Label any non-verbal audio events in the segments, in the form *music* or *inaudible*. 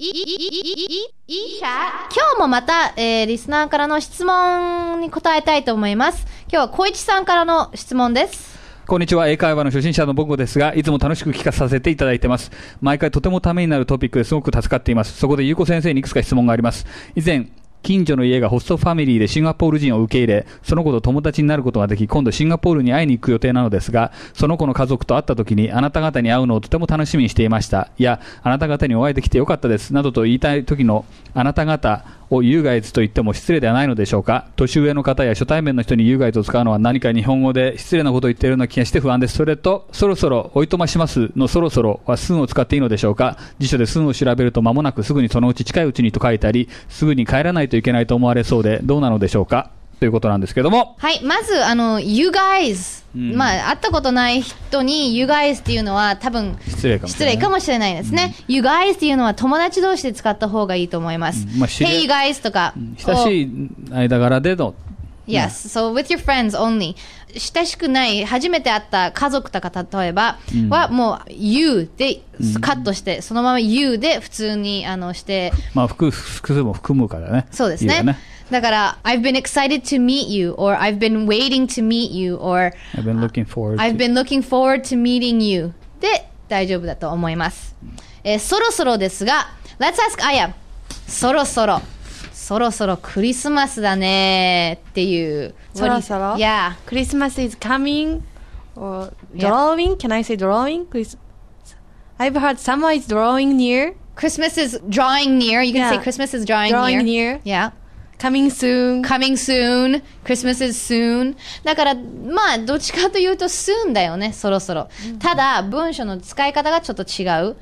い、い、い、い、い、い、今日もまた、えー、リスナーからの質問に答えたいと思います。今日は小市さんからの質問です。こんにちは。英会話の初心者の僕ですが、いつも楽しく聞かさせていただいてます。毎回とてもためになるトピックですごく助かっています。そこで、ゆうこ先生にいくつか質問があります。以前、近所の家がホストファミリーでシンガポール人を受け入れ、その子と友達になることができ、今度シンガポールに会いに行く予定なのですが、その子の家族と会った時に、あなた方に会うのをとても楽しみにしていました。いや、あなた方にお会いできてよかったです。などと言いたい時の、あなた方、を有害と言っても失礼ではないのでしょうか年上の方や初対面の人に有害と使うのは何か日本語で失礼なことを言っているような気がして不安ですそれとそろそろおいとましますのそろそろは寸を使っていいのでしょうか辞書で寸を調べると間もなくすぐにそのうち近いうちにと書いたりすぐに帰らないといけないと思われそうでどうなのでしょうかということなんですけども。はい、まず、あの、you guys、うん、まあ、会ったことない人に you guys っていうのは多分、失礼かもしれない。失礼かもしれないですね。うん、you guys っていうのは友達同士で使った方がいいと思います。うん、まあ、hey guys とか。親しい間柄での Yes. So with your friends only. 親しくない、初めて会った家族とか例えば、はもう you でカットして、そのまま you で普通にあのして。まあ複数も含むからね。そうですね。だから、I've been excited to meet you, or I've been waiting to meet you, or I've been looking forward, I've been looking forward to meeting you で大丈夫だと思います。えー、そろそろですが、Let's ask Aya. そろそろ。そろそろクリスマスだねっていう。そろそろ Yeah. ス h r i s coming. ド r d r ン Can I say drawing? I've heard someone is drawing near. Christmas is drawing near. You can yeah. say Christmas is drawing, drawing near. near. Yeah. Coming soon. Coming soon. Christmas is soon. だから、まあ、どっちかというと soon だよね、そろそろ。ただ、文章の使い方がちょっと違う。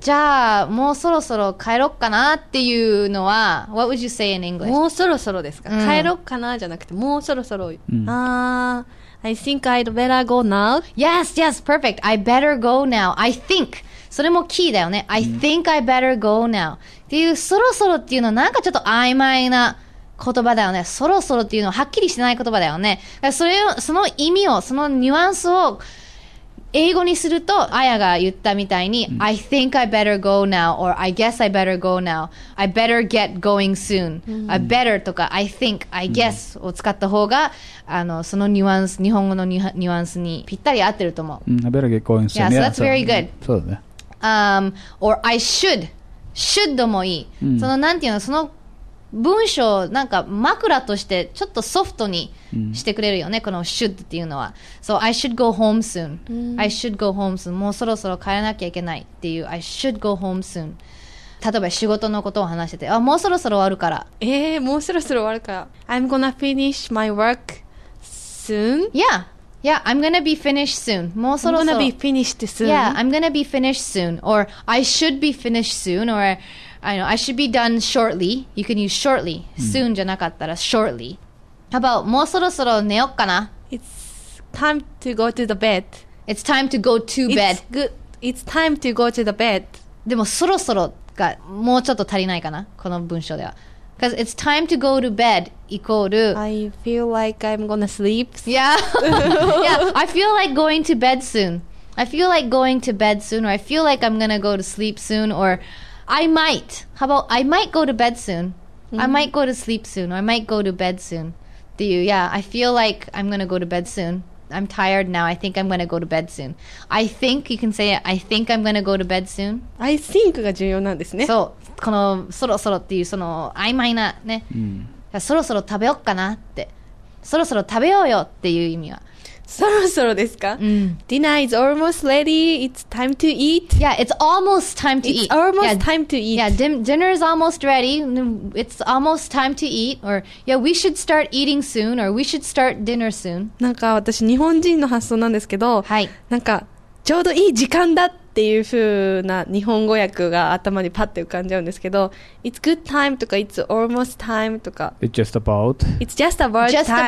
じゃあ、もうそろそろ帰ろっかなっていうのは、What would you say in English? もうそろそろですか、うん、帰ろっかなじゃなくて、もうそろそろ。うん、ああ I think I'd better go now. Yes, yes, perfect. I better go now. I think. それもキーだよね。I think I better go now. っていう、そろそろっていうのはなんかちょっと曖昧な言葉だよね。そろそろっていうのははっきりしてない言葉だよね。それを、その意味を、そのニュアンスを、英語にすると、あやが言ったみたいに、うん、I think I better go now, or I guess I better go now, I better get going soon,、うん、I better とか I think, I guess を使った方が、あの、そのニュアンス、日本語のニュアンスにぴったり合ってると思う。うん、I better get going soon. Yeah, so that's very good. そうだね。Um, or I should. should もいい。その、なんていうの、その、文章なんか枕としてちょっとソフトにしてくれるよね、うん、この should っていうのは。so I should go home soon、うん、I should go home soon。もうそろそろ帰らなきゃいけないっていう I should go home soon。例えば仕事のことを話してて、あ、もうそろそろ終わるから。えー、もうそろそろ終わるから。I'm gonna finish my work soon? Yeah. Yeah, I'm gonna be finished soon. もうそろそろ。I'm gonna be finished soon. Yeah, I'm gonna be finished soon. Or I should be finished soon. Or I know I should be done shortly. You can use shortly. Hmm. Soon じゃなかったら shortly. How about neokana? It's time to go to the bed. It's time to go to bed. It's good. It's time to go to the bed. でもそろそろがもうちょっと足りないかなこの文章では。Because it's time to go to bed イコール I feel like I'm gonna sleep. Yeah. *laughs* yeah. I feel like going to bed soon. I feel like going to bed soon or I feel like I'm gonna go to sleep soon or I might. How about I might go to bed soon. I might go to sleep soon. I might go to bed soon. っていう、Yeah, I feel like I'm gonna go to bed soon. I'm tired now. I think I'm gonna go to bed soon. I think you can say I think I'm gonna go to bed soon. I think が重要なんですね。そう。このそろそろっていうその曖昧なね。うん、そろそろ食べよっかなって。そろそろ食べようよっていう意味は。そろそろですか、うん、?Dinner is almost ready. It's time to eat. Yeah, it's almost time to it's eat. almost yeah, time to eat. Yeah, din dinner is almost ready. It's almost time to eat. Or, yeah, we should start eating soon. Or, we should start dinner soon. なんか私、日本人の発想なんですけど、はい、なんか、ちょうどいい時間だって。っていう風な日本語訳が頭にパッて浮かんじゃうんですけど、It's good time とか It's almost time とか。It's just about. It's just about just time.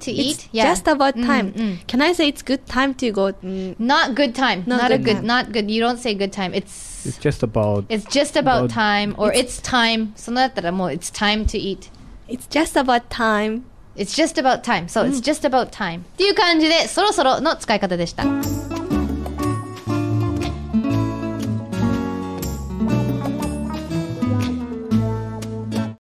t about time to eat. It's yeah. Just about time. Mm, mm. Can I say it's good time to go? Mm. Not good time. Not, not good a good. Time. Not good. You don't say good time. It's. It's just about. It's just about, about time or it's, it's time. そのだったらもう It's time to eat. It's just about time. It's just about time. So it's just about time. っていう感じでそろそろの使い方でした。